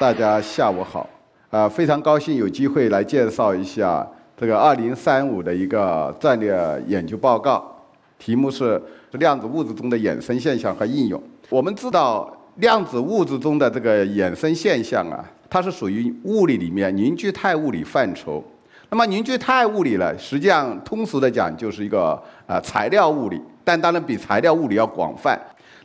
大家下午好，啊，非常高兴有机会来介绍一下这个二零三五的一个战略研究报告，题目是量子物质中的衍生现象和应用。我们知道量子物质中的这个衍生现象啊，它是属于物理里面凝聚态物理范畴。那么凝聚态物理呢，实际上通俗的讲就是一个呃材料物理，但当然比材料物理要广泛。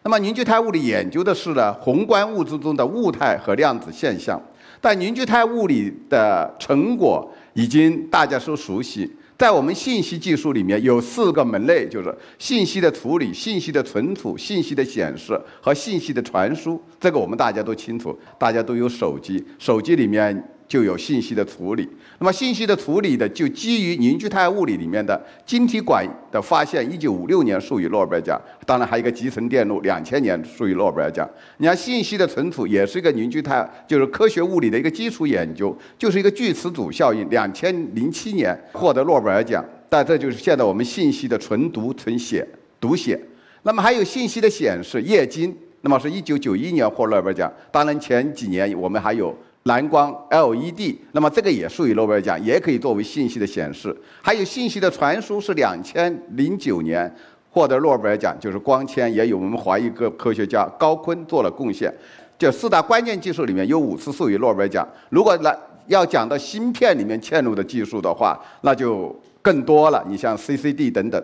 那么凝聚态物理研究的是呢宏观物质中的物态和量子现象，但凝聚态物理的成果已经大家都熟悉，在我们信息技术里面有四个门类，就是信息的处理、信息的存储、信息的显示和信息的传输，这个我们大家都清楚，大家都有手机，手机里面。就有信息的处理，那么信息的处理的就基于凝聚态物理里面的晶体管的发现，一九五六年授予诺贝尔奖。当然还有个集成电路，两千年授予诺贝尔奖。你看信息的存储也是一个凝聚态，就是科学物理的一个基础研究，就是一个巨磁阻效应，两千零七年获得诺贝尔奖。但这就是现在我们信息的纯读纯写读写。那么还有信息的显示，液晶，那么是一九九一年获诺贝尔奖。当然前几年我们还有。蓝光 LED，那么这个也授予诺贝尔奖，也可以作为信息的显示。还有信息的传输是两千零九年获得诺贝尔奖，就是光纤，也有我们华裔科科学家高锟做了贡献。这四大关键技术里面有五次授予诺贝尔奖。如果来要讲到芯片里面嵌入的技术的话，那就更多了。你像 CCD 等等。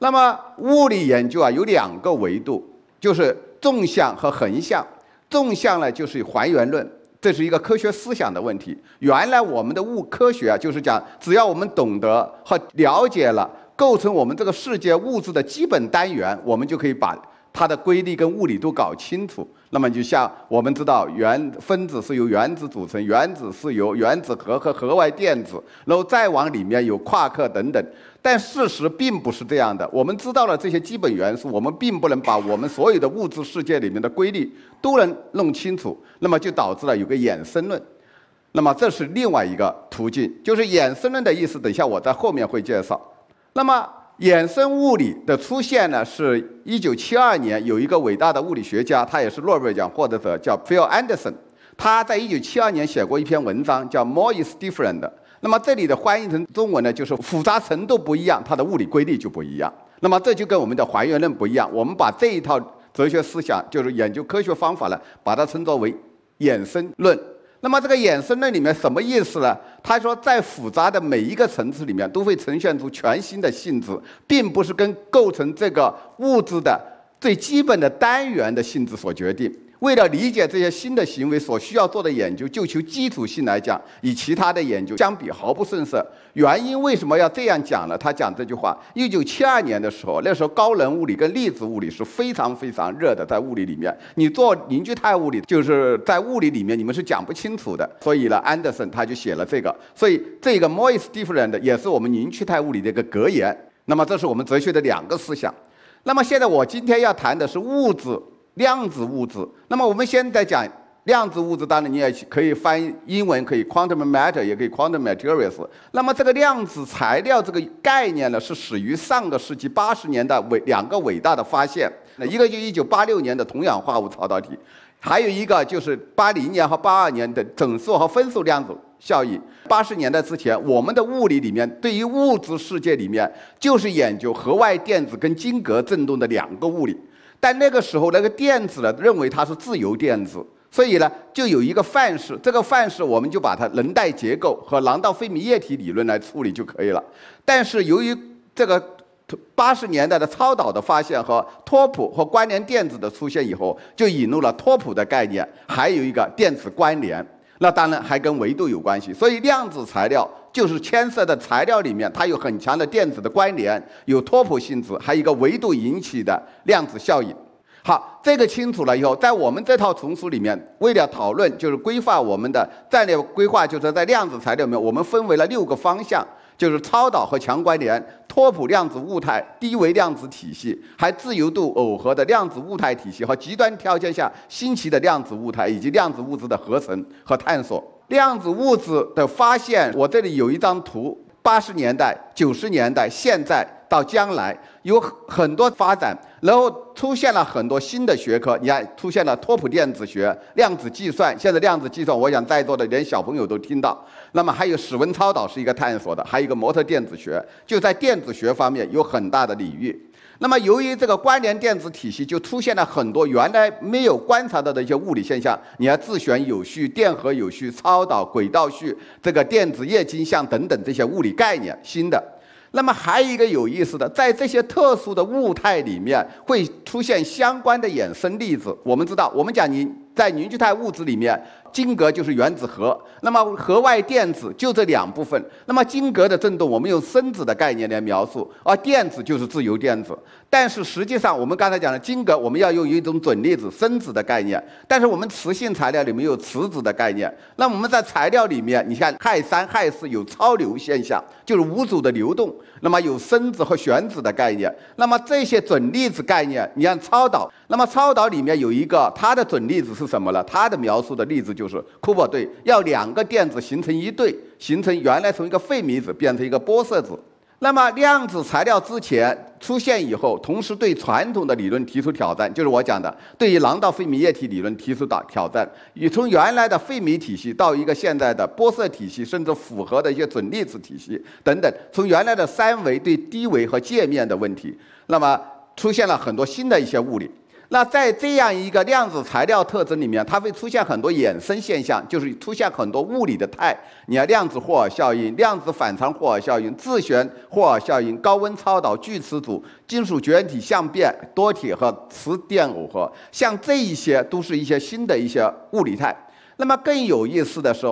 那么物理研究啊，有两个维度，就是纵向和横向。纵向呢，就是还原论。这是一个科学思想的问题。原来我们的物科学啊，就是讲，只要我们懂得和了解了构成我们这个世界物质的基本单元，我们就可以把它的规律跟物理都搞清楚。那么就像我们知道，原分子是由原子组成，原子是由原子核和核外电子，然后再往里面有夸克等等。但事实并不是这样的。我们知道了这些基本元素，我们并不能把我们所有的物质世界里面的规律都能弄清楚。那么就导致了有个衍生论，那么这是另外一个途径，就是衍生论的意思。等一下我在后面会介绍。那么。衍生物理的出现呢，是一九七二年有一个伟大的物理学家，他也是诺贝尔奖获得者，叫 Phil Anderson。他在一九七二年写过一篇文章，叫 “More is Different”。那么这里的翻译成中文呢，就是复杂程度不一样，它的物理规律就不一样。那么这就跟我们的还原论不一样。我们把这一套哲学思想，就是研究科学方法呢，把它称作为衍生论。那么这个衍生论里面什么意思呢？他说，在复杂的每一个层次里面，都会呈现出全新的性质，并不是跟构成这个物质的最基本的单元的性质所决定。为了理解这些新的行为所需要做的研究，就求基础性来讲，与其他的研究相比毫不逊色。原因为什么要这样讲呢？他讲这句话：，一九七二年的时候，那时候高能物理跟粒子物理是非常非常热的，在物理里面，你做凝聚态物理就是在物理里面你们是讲不清楚的。所以呢，安德森他就写了这个。所以这个 Mois t i f f e r e n t 也是我们凝聚态物理的一个格言。那么这是我们哲学的两个思想。那么现在我今天要谈的是物质。量子物质。那么我们现在讲量子物质，当然你也可以翻英文，可以 quantum matter，也可以 quantum materials。那么这个量子材料这个概念呢，是始于上个世纪八十年代伟两个伟大的发现。那一个就一九八六年的铜氧化物超导体，还有一个就是八零年和八二年的整数和分数量子效应。八十年代之前，我们的物理里面对于物质世界里面，就是研究核外电子跟晶格振动的两个物理。但那个时候，那个电子呢，认为它是自由电子，所以呢，就有一个范式。这个范式，我们就把它能带结构和廊道费米液体理论来处理就可以了。但是，由于这个八十年代的超导的发现和托普和关联电子的出现以后，就引入了托普的概念，还有一个电子关联。那当然还跟维度有关系，所以量子材料。就是牵涉的材料里面，它有很强的电子的关联，有拓普性质，还有一个维度引起的量子效应。好，这个清楚了以后，在我们这套丛书里面，为了讨论，就是规划我们的战略规划，就是在量子材料里面，我们分为了六个方向：就是超导和强关联、拓普量子物态、低维量子体系，还自由度耦合的量子物态体系和极端条件下新奇的量子物态，以及量子物质的合成和探索。量子物质的发现，我这里有一张图，八十年代、九十年代，现在到将来有很多发展，然后出现了很多新的学科。你看，出现了拓扑电子学、量子计算。现在量子计算，我想在座的连小朋友都听到。那么还有史文超导是一个探索的，还有一个模特电子学，就在电子学方面有很大的领域。那么，由于这个关联电子体系，就出现了很多原来没有观察到的一些物理现象，你要自旋有序、电荷有序、超导、轨道序、这个电子液晶像等等这些物理概念新的。那么还有一个有意思的，在这些特殊的物态里面，会出现相关的衍生粒子。我们知道，我们讲你在凝聚态物质里面。晶格就是原子核，那么核外电子就这两部分。那么晶格的振动，我们用声子的概念来描述，而电子就是自由电子。但是实际上，我们刚才讲的晶格，我们要用一种准粒子、分子的概念。但是我们磁性材料里面有磁子的概念。那我们在材料里面，你看氦三、氦四有超流现象，就是无阻的流动。那么有声子和旋子的概念。那么这些准粒子概念，你看超导。那么超导里面有一个它的准粒子是什么呢？它的描述的粒子就是库珀对，要两个电子形成一对，形成原来从一个费米子变成一个玻色子。那么量子材料之前出现以后，同时对传统的理论提出挑战，就是我讲的，对于廊道费米液体理论提出的挑战。与从原来的费米体系到一个现在的玻色体系，甚至符合的一些准粒子体系等等，从原来的三维对低维和界面的问题，那么出现了很多新的一些物理。那在这样一个量子材料特征里面，它会出现很多衍生现象，就是出现很多物理的态。你看量子霍尔效应、量子反常霍尔效应、自旋霍尔效应、高温超导、巨磁阻、金属绝缘体相变、多体和磁电耦合，像这一些都是一些新的一些物理态。那么更有意思的是。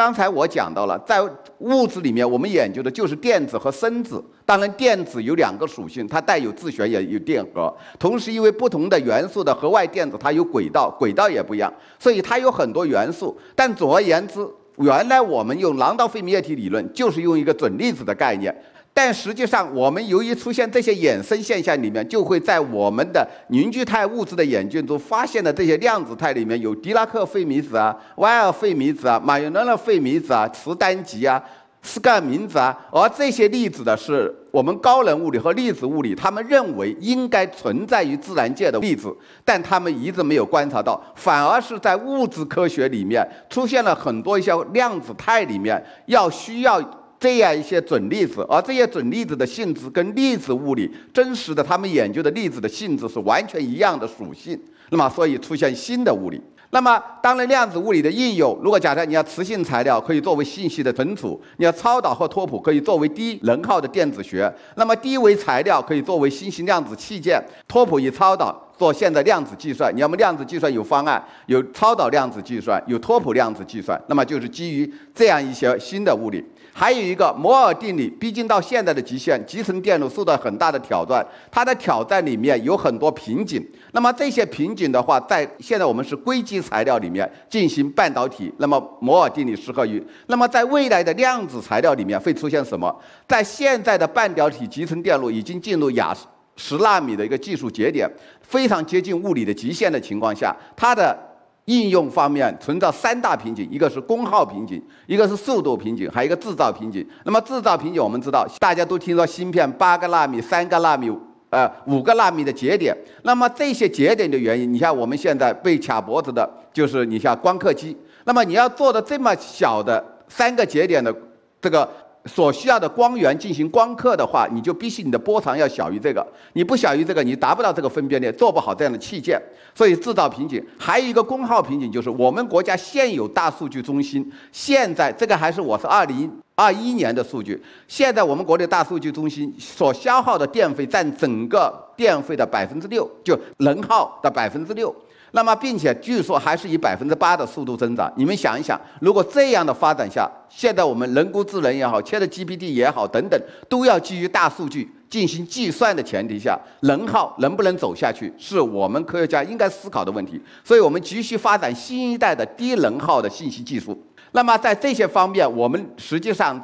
刚才我讲到了，在物质里面，我们研究的就是电子和声子。当然，电子有两个属性，它带有自旋，也有电荷。同时，因为不同的元素的核外电子，它有轨道，轨道也不一样，所以它有很多元素。但总而言之，原来我们用朗道费米液体理论，就是用一个准粒子的概念。但实际上，我们由于出现这些衍生现象里面，就会在我们的凝聚态物质的研究中发现的这些量子态里面有狄拉克费米子啊、外尔费米子啊、马约拉纳费米子啊、磁单极啊、斯干明子啊。而这些粒子的是我们高能物理和粒子物理他们认为应该存在于自然界的粒子，但他们一直没有观察到，反而是在物质科学里面出现了很多一些量子态里面要需要。这样一些准粒子，而这些准粒子的性质跟粒子物理真实的他们研究的粒子的性质是完全一样的属性。那么，所以出现新的物理。那么，当然量子物理的应用，如果假设你要磁性材料可以作为信息的存储，你要超导或拓扑可以作为低能耗的电子学，那么低维材料可以作为新型量子器件，拓扑与超导做现在量子计算。你要么量子计算有方案，有超导量子计算，有拓扑量子计算，那么就是基于这样一些新的物理。还有一个摩尔定理，毕竟到现在的极限，集成电路受到很大的挑战。它的挑战里面有很多瓶颈。那么这些瓶颈的话，在现在我们是硅基材料里面进行半导体。那么摩尔定理适合于。那么在未来的量子材料里面会出现什么？在现在的半导体集成电路已经进入亚十纳米的一个技术节点，非常接近物理的极限的情况下，它的。应用方面存在三大瓶颈，一个是功耗瓶颈，一个是速度瓶颈，还有一个制造瓶颈。那么制造瓶颈，我们知道，大家都听说芯片八个纳米、三个纳米、呃五个纳米的节点。那么这些节点的原因，你像我们现在被卡脖子的，就是你像光刻机。那么你要做的这么小的三个节点的这个。所需要的光源进行光刻的话，你就必须你的波长要小于这个，你不小于这个，你达不到这个分辨率，做不好这样的器件，所以制造瓶颈。还有一个功耗瓶颈，就是我们国家现有大数据中心，现在这个还是我是二零二一年的数据，现在我们国内大数据中心所消耗的电费占整个电费的百分之六，就能耗的百分之六。那么，并且据说还是以百分之八的速度增长。你们想一想，如果这样的发展下，现在我们人工智能也好，h a 的 g p t 也好等等，都要基于大数据进行计算的前提下，能耗能不能走下去，是我们科学家应该思考的问题。所以我们急需发展新一代的低能耗的信息技术。那么，在这些方面，我们实际上。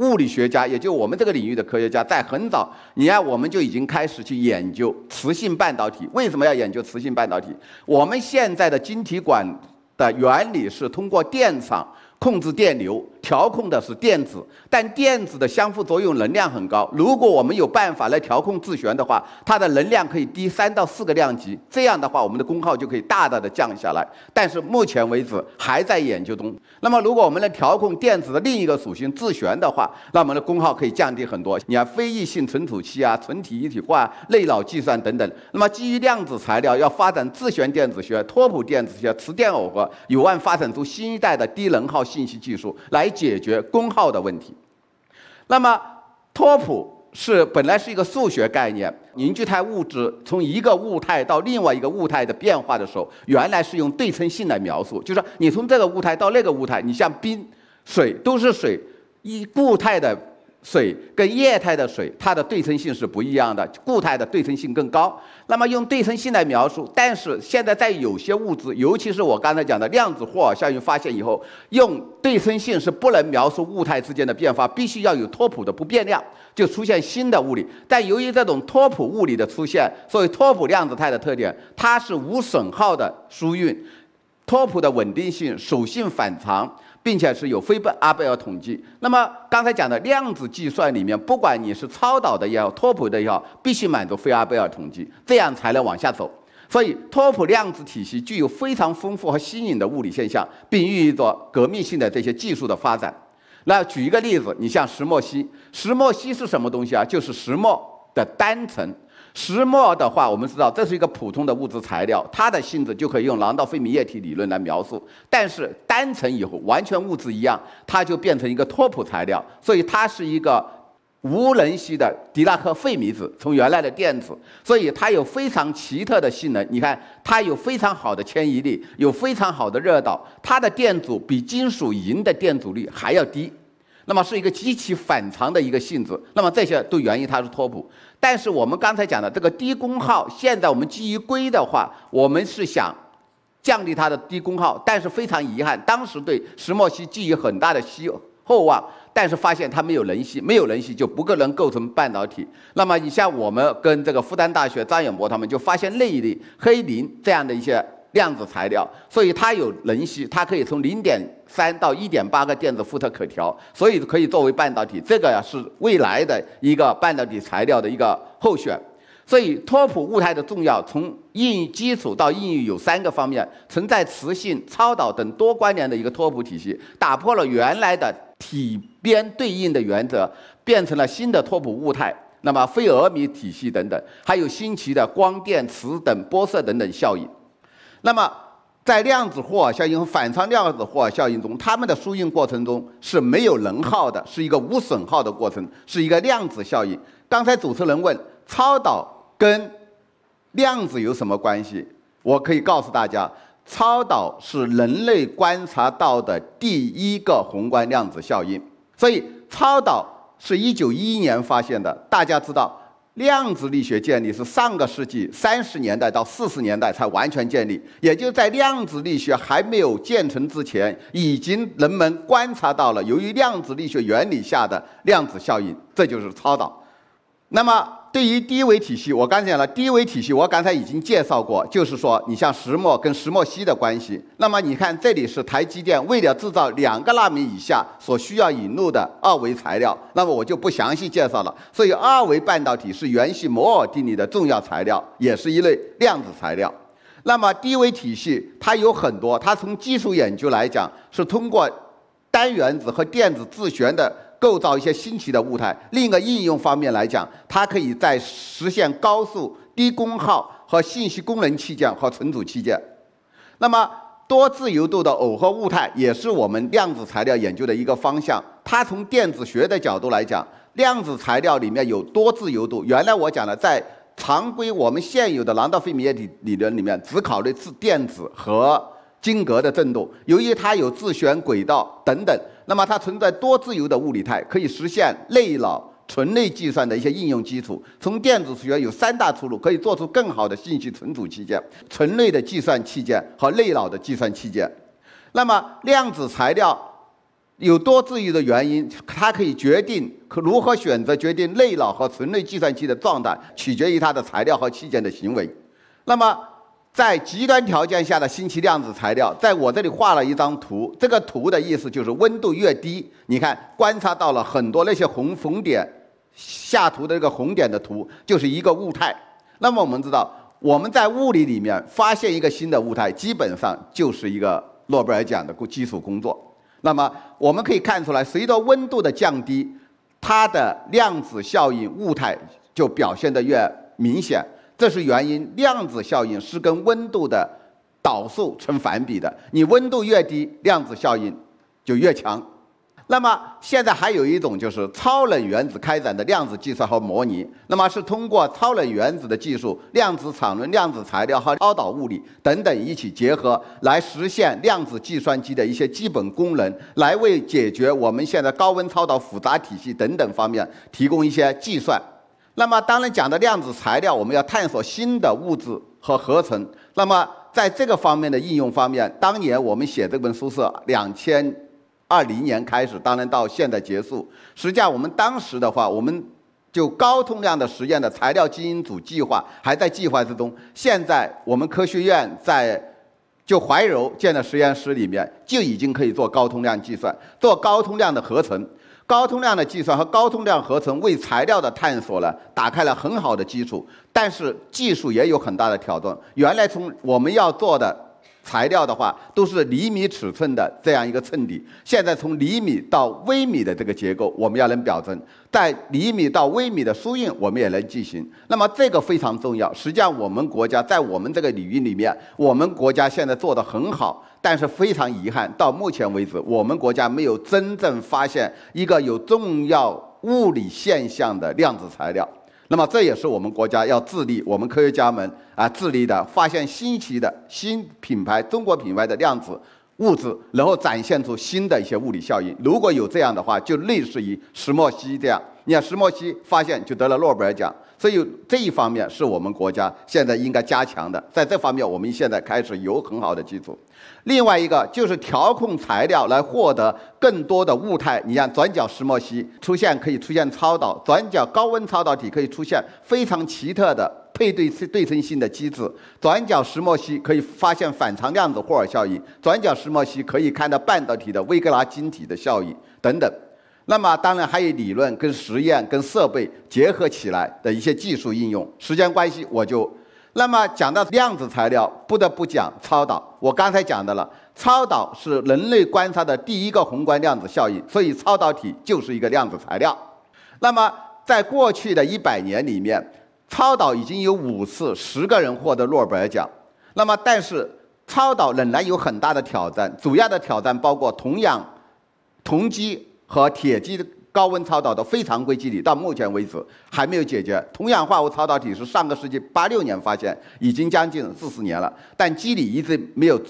物理学家，也就我们这个领域的科学家，在很早，你看，我们就已经开始去研究磁性半导体。为什么要研究磁性半导体？我们现在的晶体管的原理是通过电场控制电流。调控的是电子，但电子的相互作用能量很高。如果我们有办法来调控自旋的话，它的能量可以低三到四个量级。这样的话，我们的功耗就可以大大的降下来。但是目前为止还在研究中。那么，如果我们能调控电子的另一个属性自旋的话，那我们的功耗可以降低很多。你看非异性存储器啊、存体一体化、内脑计算等等。那么，基于量子材料要发展自旋电子学、拓扑电子学、磁电耦合，有望发展出新一代的低能耗信息技术来。解决功耗的问题。那么，托普是本来是一个数学概念，凝聚态物质从一个物态到另外一个物态的变化的时候，原来是用对称性来描述，就是你从这个物态到那个物态，你像冰、水都是水，一固态的。水跟液态的水，它的对称性是不一样的，固态的对称性更高。那么用对称性来描述，但是现在在有些物质，尤其是我刚才讲的量子霍尔效应发现以后，用对称性是不能描述物态之间的变化，必须要有托普的不变量，就出现新的物理。但由于这种托普物理的出现，所以托普量子态的特点，它是无损耗的输运，托普的稳定性，属性反常。并且是有非阿贝尔统计。那么刚才讲的量子计算里面，不管你是超导的也好，拓扑的也好，必须满足非阿贝尔统计，这样才能往下走。所以拓扑量子体系具有非常丰富和新颖的物理现象，并孕育着革命性的这些技术的发展。那举一个例子，你像石墨烯，石墨烯是什么东西啊？就是石墨的单层。石墨的话，我们知道这是一个普通的物质材料，它的性质就可以用朗道费米液体理论来描述。但是单层以后，完全物质一样，它就变成一个拓扑材料，所以它是一个无人系的狄拉克费米子，从原来的电子，所以它有非常奇特的性能。你看，它有非常好的迁移力，有非常好的热导，它的电阻比金属银的电阻率还要低，那么是一个极其反常的一个性质。那么这些都源于它是托普。但是我们刚才讲的这个低功耗，现在我们基于硅的话，我们是想降低它的低功耗。但是非常遗憾，当时对石墨烯寄予很大的希厚望，但是发现它没有能隙，没有能隙就不可能构成半导体。那么你像我们跟这个复旦大学张远博他们就发现内力黑磷这样的一些。量子材料，所以它有能隙，它可以从零点三到一点八个电子伏特可调，所以可以作为半导体。这个是未来的一个半导体材料的一个候选。所以拓扑物态的重要，从应用基础到应用有三个方面：存在磁性、超导等多关联的一个拓扑体系，打破了原来的体边对应的原则，变成了新的拓扑物态。那么费尔米体系等等，还有新奇的光电池等波色等等效应。那么，在量子霍尔效应和反常量子霍尔效应中，它们的输运过程中是没有能耗的，是一个无损耗的过程，是一个量子效应。刚才主持人问超导跟量子有什么关系，我可以告诉大家，超导是人类观察到的第一个宏观量子效应，所以超导是1911年发现的。大家知道。量子力学建立是上个世纪三十年代到四十年代才完全建立，也就在量子力学还没有建成之前，已经人们观察到了由于量子力学原理下的量子效应，这就是超导。那么，对于低维体系，我刚才讲了低维体系，我刚才已经介绍过，就是说你像石墨跟石墨烯的关系。那么你看，这里是台积电为了制造两个纳米以下所需要引入的二维材料，那么我就不详细介绍了。所以二维半导体是遵系摩尔定理的重要材料，也是一类量子材料。那么低维体系它有很多，它从技术研究来讲是通过单原子和电子自旋的。构造一些新奇的物态。另一个应用方面来讲，它可以在实现高速、低功耗和信息功能器件和存储器件。那么，多自由度的耦合物态也是我们量子材料研究的一个方向。它从电子学的角度来讲，量子材料里面有多自由度。原来我讲了，在常规我们现有的朗道费米液体理论里面，只考虑自电子和晶格的振动。由于它有自旋轨道等等。那么它存在多自由的物理态，可以实现内脑纯内计算的一些应用基础。从电子学有三大出路，可以做出更好的信息存储器件、纯内的计算器件和内脑的计算器件。那么量子材料有多自由的原因，它可以决定可如何选择决定内脑和纯内计算机的状态，取决于它的材料和器件的行为。那么。在极端条件下的新奇量子材料，在我这里画了一张图。这个图的意思就是温度越低，你看观察到了很多那些红红点。下图的这个红点的图就是一个物态。那么我们知道，我们在物理里面发现一个新的物态，基本上就是一个诺贝尔奖的基础工作。那么我们可以看出来，随着温度的降低，它的量子效应物态就表现得越明显。这是原因，量子效应是跟温度的导数成反比的。你温度越低，量子效应就越强。那么现在还有一种就是超冷原子开展的量子计算和模拟，那么是通过超冷原子的技术、量子场论、量子材料和超导物理等等一起结合，来实现量子计算机的一些基本功能，来为解决我们现在高温超导复杂体系等等方面提供一些计算。那么当然讲的量子材料，我们要探索新的物质和合成。那么在这个方面的应用方面，当年我们写这本书是两千二零年开始，当然到现在结束。实际上我们当时的话，我们就高通量的实验的材料基因组计划还在计划之中。现在我们科学院在就怀柔建的实验室里面就已经可以做高通量计算，做高通量的合成。高通量的计算和高通量合成为材料的探索呢，打开了很好的基础，但是技术也有很大的挑战。原来从我们要做的。材料的话，都是厘米尺寸的这样一个衬底。现在从厘米到微米的这个结构，我们要能表征，在厘米到微米的输运，我们也能进行。那么这个非常重要。实际上，我们国家在我们这个领域里面，我们国家现在做的很好，但是非常遗憾，到目前为止，我们国家没有真正发现一个有重要物理现象的量子材料。那么这也是我们国家要致力，我们科学家们啊致力的发现新奇的新品牌中国品牌的量子物质，然后展现出新的一些物理效应。如果有这样的话，就类似于石墨烯这样，你看石墨烯发现就得了诺贝尔奖。所以这一方面是我们国家现在应该加强的，在这方面我们现在开始有很好的基础。另外一个就是调控材料来获得更多的物态，你像转角石墨烯出现可以出现超导，转角高温超导体可以出现非常奇特的配对对称性的机制，转角石墨烯可以发现反常量子霍尔效应，转角石墨烯可以看到半导体的维格拉晶体的效应等等。那么当然还有理论跟实验跟设备结合起来的一些技术应用。时间关系，我就那么讲到量子材料，不得不讲超导。我刚才讲到了，超导是人类观察的第一个宏观量子效应，所以超导体就是一个量子材料。那么在过去的一百年里面，超导已经有五次十个人获得诺贝尔奖。那么但是超导仍然有很大的挑战，主要的挑战包括同样同基。和铁基高温超导的非常规机理，到目前为止还没有解决。铜氧化物超导体是上个世纪八六年发现，已经将近四十年了，但机理一直没有。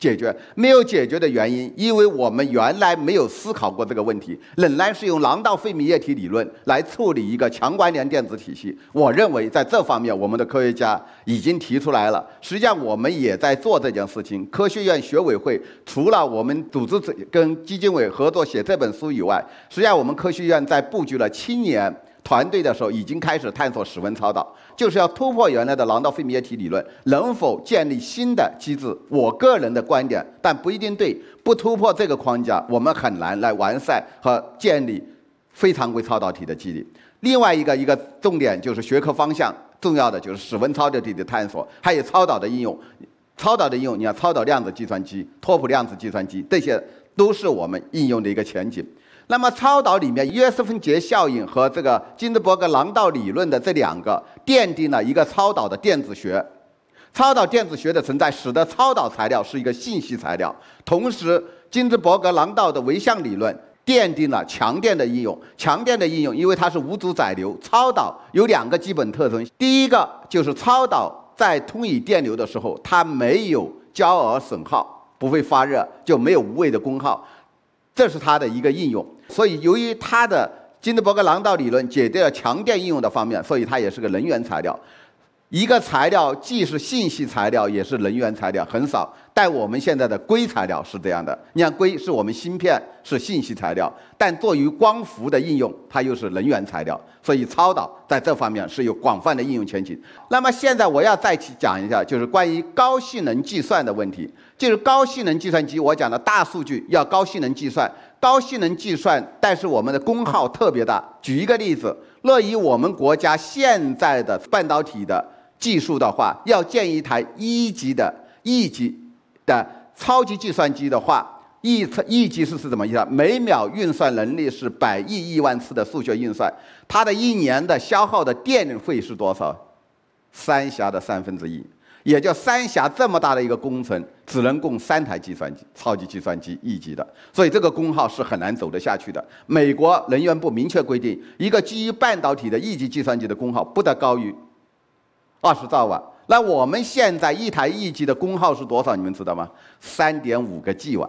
解决没有解决的原因，因为我们原来没有思考过这个问题，仍然是用廊道费米液体理论来处理一个强关联电子体系。我认为在这方面，我们的科学家已经提出来了。实际上，我们也在做这件事情。科学院学委会除了我们组织跟基金委合作写这本书以外，实际上我们科学院在布局了青年团队的时候，已经开始探索室温超导。就是要突破原来的郎道费米液体理论，能否建立新的机制？我个人的观点，但不一定对。不突破这个框架，我们很难来完善和建立非常规超导体的机理。另外一个一个重点就是学科方向，重要的就是室温超导体的探索，还有超导的应用。超导的应用，你要超导量子计算机、拓扑量子计算机，这些都是我们应用的一个前景。那么，超导里面约瑟芬杰效应和这个金兹伯格朗道理论的这两个奠定了一个超导的电子学。超导电子学的存在使得超导材料是一个信息材料。同时，金兹伯格朗道的维相理论奠定了强电的应用。强电的应用，因为它是无阻载流。超导有两个基本特征，第一个就是超导在通以电流的时候，它没有焦耳损耗，不会发热，就没有无谓的功耗，这是它的一个应用。所以，由于它的金德伯格廊道理论解决了强电应用的方面，所以它也是个能源材料。一个材料既是信息材料，也是能源材料，很少。但我们现在的硅材料是这样的，你看硅是我们芯片是信息材料，但作于光伏的应用，它又是能源材料。所以超导在这方面是有广泛的应用前景。那么现在我要再去讲一下，就是关于高性能计算的问题。就是高性能计算机，我讲的大数据要高性能计算，高性能计算，但是我们的功耗特别大。举一个例子，乐以我们国家现在的半导体的技术的话，要建一台一级的一级的超级计算机的话，一一级是是什么意思？每秒运算能力是百亿亿万次的数学运算，它的一年的消耗的电费是多少？三峡的三分之一。也就三峡这么大的一个工程，只能供三台计算机、超级计算机 E 级的，所以这个功耗是很难走得下去的。美国能源部明确规定，一个基于半导体的 E 级计算机的功耗不得高于二十兆瓦。那我们现在一台 E 级的功耗是多少？你们知道吗？三点五个 G 瓦。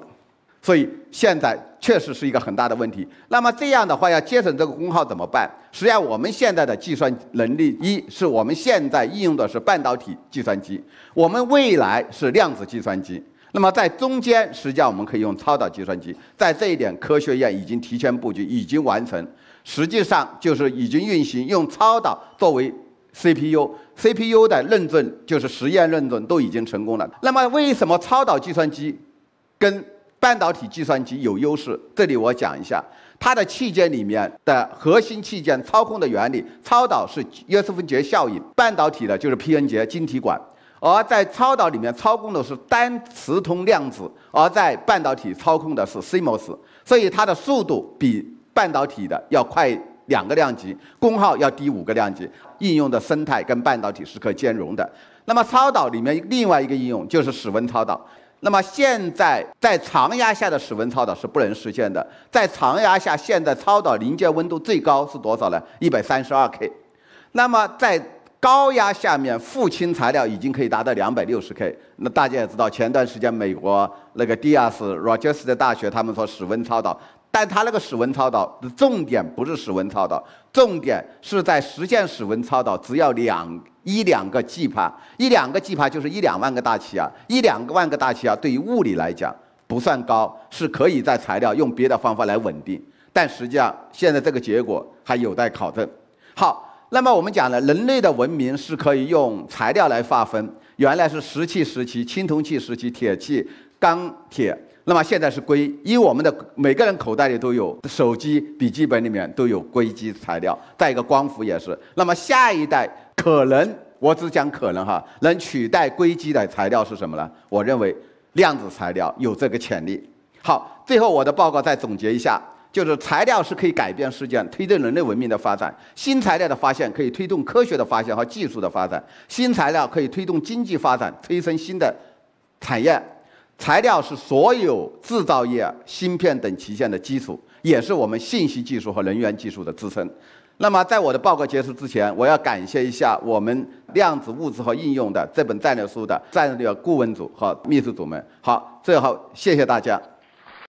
所以现在确实是一个很大的问题。那么这样的话要节省这个功耗怎么办？实际上我们现在的计算能力，一是我们现在应用的是半导体计算机，我们未来是量子计算机。那么在中间，实际上我们可以用超导计算机。在这一点，科学院已经提前布局，已经完成，实际上就是已经运行，用超导作为 CPU，CPU 的认证就是实验认证都已经成功了。那么为什么超导计算机跟？半导体计算机有优势，这里我讲一下，它的器件里面的核心器件操控的原理，超导是约瑟芬杰效应，半导体的就是 P-N 结晶体管，而在超导里面操控的是单磁通量子，而在半导体操控的是 CMOS，所以它的速度比半导体的要快两个量级，功耗要低五个量级，应用的生态跟半导体是可兼容的。那么超导里面另外一个应用就是室温超导。那么现在在常压下的室温超导是不能实现的，在常压下现在超导临界温度最高是多少呢？一百三十二 K。那么在高压下面，富氢材料已经可以达到两百六十 K。那大家也知道，前段时间美国那个 i a 斯 r o g e r s 的 r 大学）他们说室温超导，但他那个室温超导的重点不是室温超导，重点是在实现室温超导，只要两。一两个 G 帕，一两个 G 帕就是一两万个大气压，一两个万个大气压对于物理来讲不算高，是可以在材料用别的方法来稳定。但实际上现在这个结果还有待考证。好，那么我们讲了，人类的文明是可以用材料来划分，原来是石器时期、青铜器时期、铁器、钢铁，那么现在是硅，因为我们的每个人口袋里都有手机、笔记本里面都有硅基材料，再一个光伏也是。那么下一代。可能我只讲可能哈，能取代硅基的材料是什么呢？我认为量子材料有这个潜力。好，最后我的报告再总结一下，就是材料是可以改变世界、推动人类文明的发展。新材料的发现可以推动科学的发现和技术的发展，新材料可以推动经济发展、催生新的产业。材料是所有制造业、芯片等极限的基础，也是我们信息技术和能源技术的支撑。那么，在我的报告结束之前，我要感谢一下我们《量子物质和应用》的这本战略书的战略顾问组和秘书组们。好，最后谢谢大家。